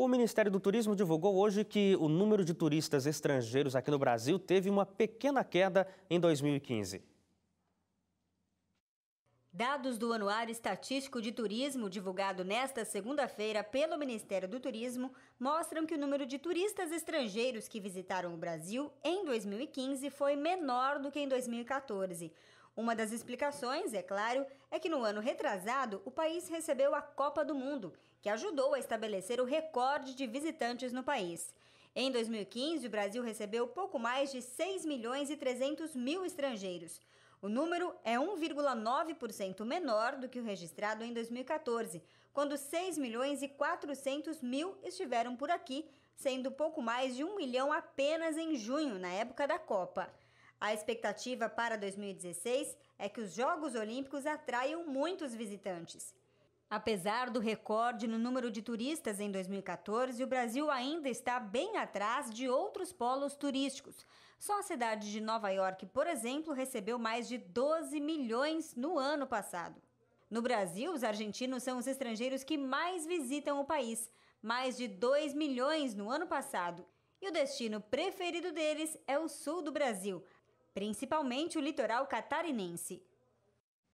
O Ministério do Turismo divulgou hoje que o número de turistas estrangeiros aqui no Brasil teve uma pequena queda em 2015. Dados do Anuário Estatístico de Turismo, divulgado nesta segunda-feira pelo Ministério do Turismo, mostram que o número de turistas estrangeiros que visitaram o Brasil em 2015 foi menor do que em 2014. Uma das explicações, é claro, é que no ano retrasado o país recebeu a Copa do Mundo, que ajudou a estabelecer o recorde de visitantes no país. Em 2015, o Brasil recebeu pouco mais de 6 milhões e 300 mil estrangeiros. O número é 1,9% menor do que o registrado em 2014, quando 6 milhões e 400 mil estiveram por aqui, sendo pouco mais de um milhão apenas em junho, na época da Copa. A expectativa para 2016 é que os Jogos Olímpicos atraiam muitos visitantes. Apesar do recorde no número de turistas em 2014, o Brasil ainda está bem atrás de outros polos turísticos. Só a cidade de Nova York, por exemplo, recebeu mais de 12 milhões no ano passado. No Brasil, os argentinos são os estrangeiros que mais visitam o país, mais de 2 milhões no ano passado. E o destino preferido deles é o sul do Brasil, principalmente o litoral catarinense.